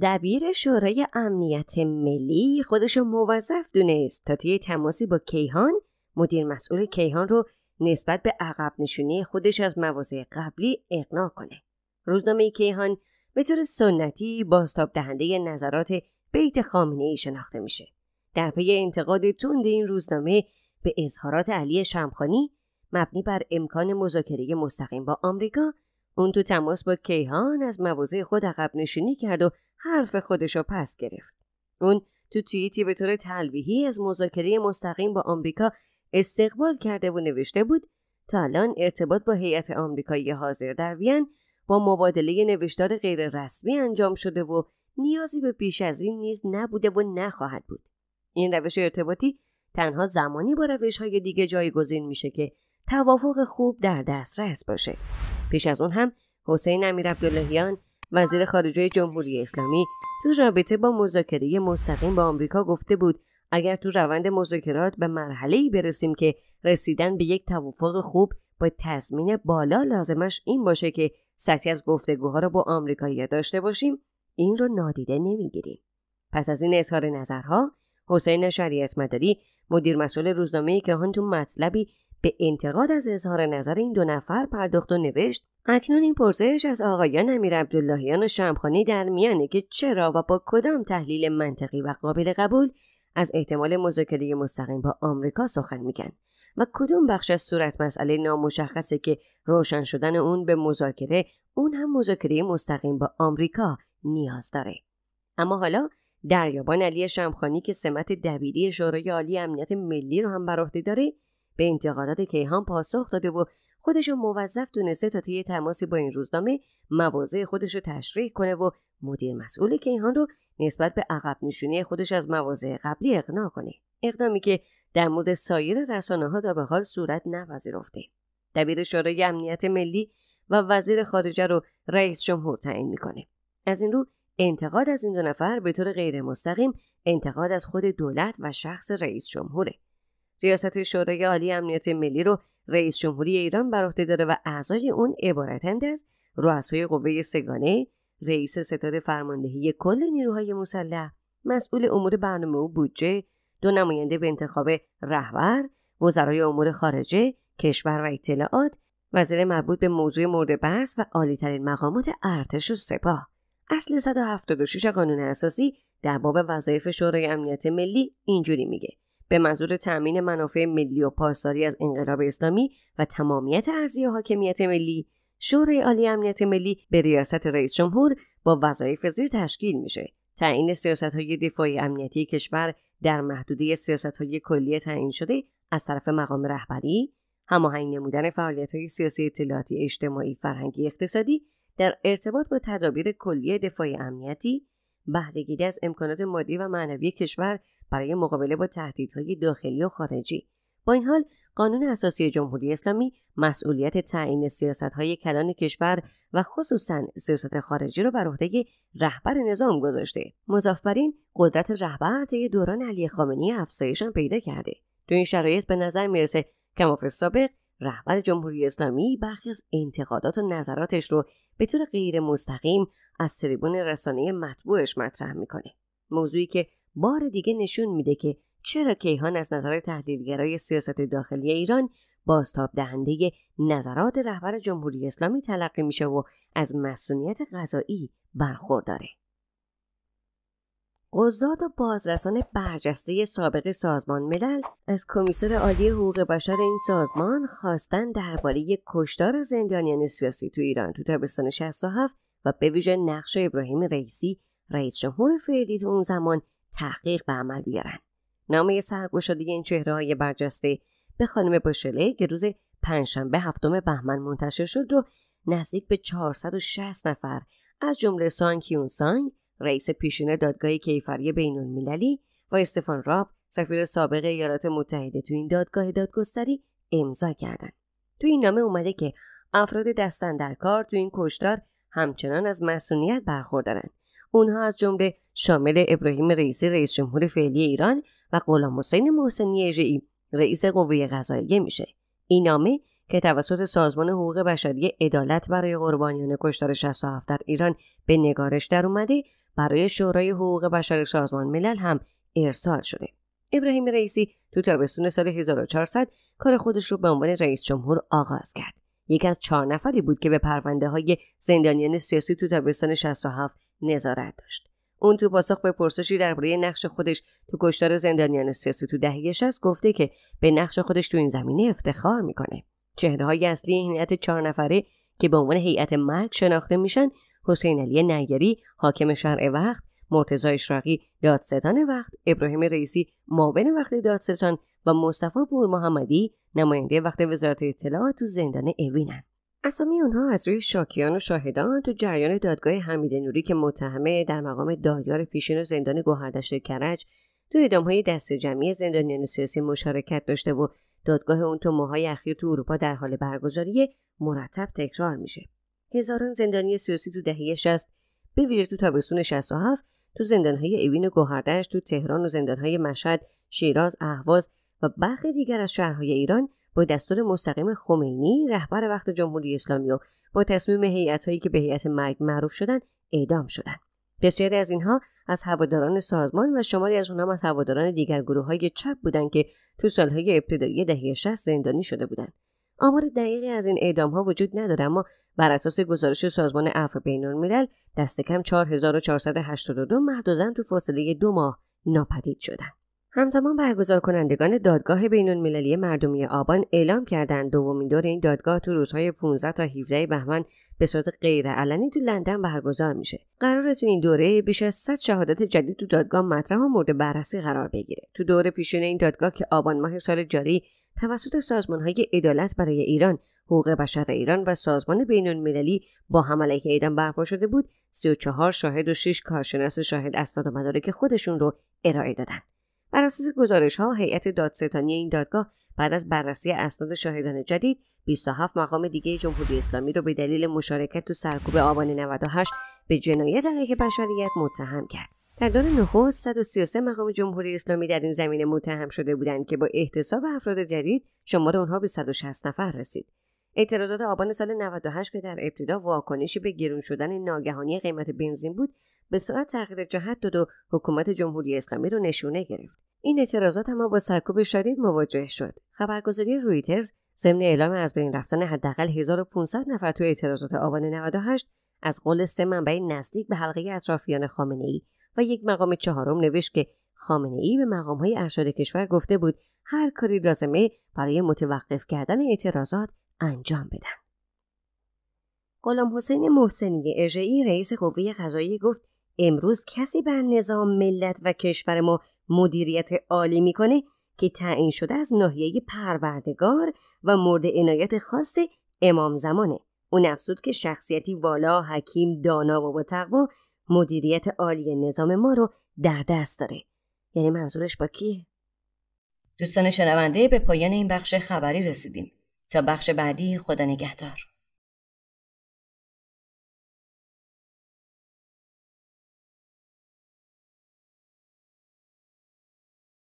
دبیر شورای امنیت ملی خودش موظف دونست تا طی تماسی با کیهان مدیر مسئول کیهان رو نسبت به عقب نشونی خودش از مواضع قبلی اقناع کنه. روزنامه کیهان به طور سنتی بازتاب دهنده نظرات بیت خامنه ای شناخته میشه. در پی انتقاد تند این روزنامه به اظهارات علی شمخانی مبنی بر امکان مذاکره مستقیم با آمریکا اون تو تماس با کیهان از مواضع خود عقب نشینی کرد و حرف خودشو پس گرفت. اون تو توییتی به طور تلویحی از مذاکره مستقیم با آمریکا استقبال کرده و نوشته بود تا الان ارتباط با هیئت آمریکایی حاضر در وین با مبادله نوشتار رسمی انجام شده و نیازی به بیش از این نیز نبوده و نخواهد بود این روش ارتباطی تنها زمانی با روش های دیگه جایگزین میشه که توافق خوب در دسترس باشه پیش از اون هم حسین امیر عبداللهیان وزیر خارجه جمهوری اسلامی تو رابطه با مذاکره مستقیم با آمریکا گفته بود اگر تو روند مذاکرات به مرحله ای برسیم که رسیدن به یک توافق خوب با تضمین بالا لازمش این باشه که سطحی از گفتگوها را با آمریکایی داشته باشیم این رو نادیده نمیگیریم پس از این اظهار نظرها حسین شریعت مداری مدیر مسئول روزنامه کهان تو مطلبی به انتقاد از اظهار نظر این دو نفر پرداخت و نوشت اکنون این پرسش از آقایان امیر عبداللهیان و شمخانی در میانه که چرا و با کدام تحلیل منطقی و قابل قبول از احتمال مذاکره مستقیم با آمریکا سخن میگن و کدوم بخش از صورت مسئله نامشخصه که روشن شدن اون به مذاکره اون هم مذاکره مستقیم با آمریکا نیاز داره اما حالا دریابان علی شمخانی که سمت دبیری شورای عالی امنیت ملی رو هم بر داره به انتقادات کیهان پاسخ داده و خودش رو موظف دونسته تا تیه تماسی با این روزنامه مواضع خودش رو تشریح کنه و مدیر مسئول کیهان رو نسبت به عقب نشونی خودش از مواضع قبلی اقناع کنه اقدامی که در مورد سایر رسانه ها تا به حال صورت نپذیرفته دبیر شورای امنیت ملی و وزیر خارجه رو رئیس جمهور تعیین میکنه از این رو انتقاد از این دو نفر به طور غیر مستقیم انتقاد از خود دولت و شخص رئیس جمهوره ریاست شورای عالی امنیت ملی رو رئیس جمهوری ایران بر عهده داره و اعضای اون عبارتند از رؤسای قوه سگانه رئیس ستاد فرماندهی کل نیروهای مسلح مسئول امور برنامه و بودجه دو نماینده به انتخاب رهبر وزرای امور خارجه کشور و اطلاعات وزیر مربوط به موضوع مورد بحث و عالیترین مقامات ارتش و سپاه اصل 176 قانون اساسی در باب وظایف شورای امنیت ملی اینجوری میگه به منظور تأمین منافع ملی و پاسداری از انقلاب اسلامی و تمامیت ارزی حاکمیت ملی شورای عالی امنیت ملی به ریاست رئیس جمهور با وظایف زیر تشکیل میشه تعیین سیاست های دفاعی امنیتی کشور در محدوده سیاست های کلی تعیین شده از طرف مقام رهبری هماهنگ نمودن فعالیت های سیاسی اطلاعاتی اجتماعی فرهنگی اقتصادی در ارتباط با تدابیر کلی دفاعی امنیتی بهرهگیری از امکانات مادی و معنوی کشور برای مقابله با تهدیدهای داخلی و خارجی با این حال قانون اساسی جمهوری اسلامی مسئولیت تعیین سیاستهای کلان کشور و خصوصا سیاست خارجی را بر عهده رهبر نظام گذاشته این قدرت رهبر طی دوران علی خامنی افزایشان پیدا کرده در این شرایط به نظر میرسه کماف سابق رهبر جمهوری اسلامی برخی از انتقادات و نظراتش رو به طور غیر مستقیم از تریبون رسانه مطبوعش مطرح میکنه موضوعی که بار دیگه نشون میده که چرا کیهان از نظر تحلیلگرای سیاست داخلی ایران بازتاب دهنده نظرات رهبر جمهوری اسلامی تلقی میشه و از مسئولیت غذایی برخورداره. قضات و بازرسان برجسته سابق سازمان ملل از کمیسر عالی حقوق بشر این سازمان خواستن درباره کشتار زندانیان سیاسی تو ایران تو تابستان 67 و به ویژه نقش ابراهیم رئیسی رئیس جمهور فعلی تو اون زمان تحقیق به عمل بیارن نامه سرگشاده این چهره های برجسته به خانم باشله که روز پنجشنبه هفتم بهمن منتشر شد رو نزدیک به 460 نفر از جمله سانگ کیون سانگ رئیس پیشین دادگاه کیفری بین المللی و استفان راب سفیر سابق ایالات متحده تو این دادگاه دادگستری امضا کردند. تو این نامه اومده که افراد دستن در کار تو این کشتار همچنان از مسئولیت برخوردارن. اونها از جمله شامل ابراهیم رئیسی رئیس جمهور فعلی ایران و غلام حسین محسنی اجعی رئیس قوه قضاییه میشه. این نامه که توسط سازمان حقوق بشری عدالت برای قربانیان کشتار 67 در ایران به نگارش در اومده برای شورای حقوق بشر سازمان ملل هم ارسال شده ابراهیم رئیسی تو تابستون سال 1400 کار خودش رو به عنوان رئیس جمهور آغاز کرد یکی از چهار نفری بود که به پرونده های زندانیان سیاسی تو تابستان 67 نظارت داشت اون تو پاسخ به پرسشی درباره نقش خودش تو کشتار زندانیان سیاسی تو دهه 60 گفته که به نقش خودش تو این زمینه افتخار میکنه چهره های اصلی هیئت چهار نفره که به عنوان هیئت مرگ شناخته میشن حسین علی نیری حاکم شرع وقت مرتضی اشراقی دادستان وقت ابراهیم رئیسی معاون وقت دادستان و مصطفی پور محمدی نماینده وقت وزارت اطلاعات تو زندان اوینند اسامی اونها از روی شاکیان و شاهدان تو جریان دادگاه حمید نوری که متهمه در مقام دایار پیشین و زندان گوهردشت کرج تو های دست جمعی زندانیان سیاسی مشارکت داشته و دادگاه اون تو ماهای اخیر تو اروپا در حال برگزاری مرتب تکرار میشه هزاران زندانی سیاسی تو دهه 60 به ویژه تو تابستون 67 تو زندانهای اوین و گوهردشت تو تهران و زندانهای مشهد شیراز اهواز و برخی دیگر از شهرهای ایران با دستور مستقیم خمینی رهبر وقت جمهوری اسلامی و با تصمیم هیئتهایی که به هیئت مرگ معروف شدن اعدام شدند بسیاری از اینها از هواداران سازمان و شماری از اونها از هواداران دیگر گروه های چپ بودند که تو سالهای ابتدایی دهه 60 زندانی شده بودند آمار دقیقی از این اعدام ها وجود نداره اما بر اساس گزارش سازمان عفو بینالملل دست کم 4482 مرد و زن تو فاصله دو ماه ناپدید شدند. همزمان برگزار کنندگان دادگاه بین المللی مردمی آبان اعلام کردند دومین دور این دادگاه تو روزهای 15 تا 17 بهمن به صورت غیرعلنی تو لندن برگزار میشه. قرار تو این دوره بیش از 100 شهادت جدید تو دادگاه مطرح و مورد بررسی قرار بگیره. تو دوره پیشین این دادگاه که آبان ماه سال جاری توسط سازمان های عدالت برای ایران حقوق بشر ایران و سازمان بین المللی با هم علیه ایران برپا شده بود 34 شاهد و 6 کارشناس شاهد اسناد و مدارک خودشون رو ارائه دادند بر اساس گزارش هیئت دادستانی این دادگاه بعد از بررسی اسناد شاهدان جدید 27 مقام دیگه جمهوری اسلامی رو به دلیل مشارکت تو سرکوب آبان 98 به جنایت علیه بشریت متهم کرد در دور نخست 133 مقام جمهوری اسلامی در این زمینه متهم شده بودند که با احتساب افراد جدید شمار آنها به 160 نفر رسید اعتراضات آبان سال 98 که در ابتدا واکنشی به گرون شدن ناگهانی قیمت بنزین بود به سرعت تغییر جهت داد و حکومت جمهوری اسلامی رو نشونه گرفت این اعتراضات اما با سرکوب شدید مواجه شد خبرگزاری رویترز ضمن اعلام از بین رفتن حداقل 1500 نفر تو اعتراضات آبان 98 از قول سه منبع نزدیک به حلقه اطرافیان خامنه و یک مقام چهارم نوشت که خامنه ای به مقام های ارشاد کشور گفته بود هر کاری لازمه برای متوقف کردن اعتراضات انجام بدن. غلام حسین محسنی اجعی رئیس قوه قضایی گفت امروز کسی بر نظام ملت و کشور ما مدیریت عالی میکنه که تعیین شده از ناحیه پروردگار و مورد عنایت خاص امام زمانه. اون افزود که شخصیتی والا، حکیم، دانا و با تقوا مدیریت عالی نظام ما رو در دست داره یعنی منظورش با کیه دوستان شنونده به پایان این بخش خبری رسیدیم تا بخش بعدی خدا نگهدار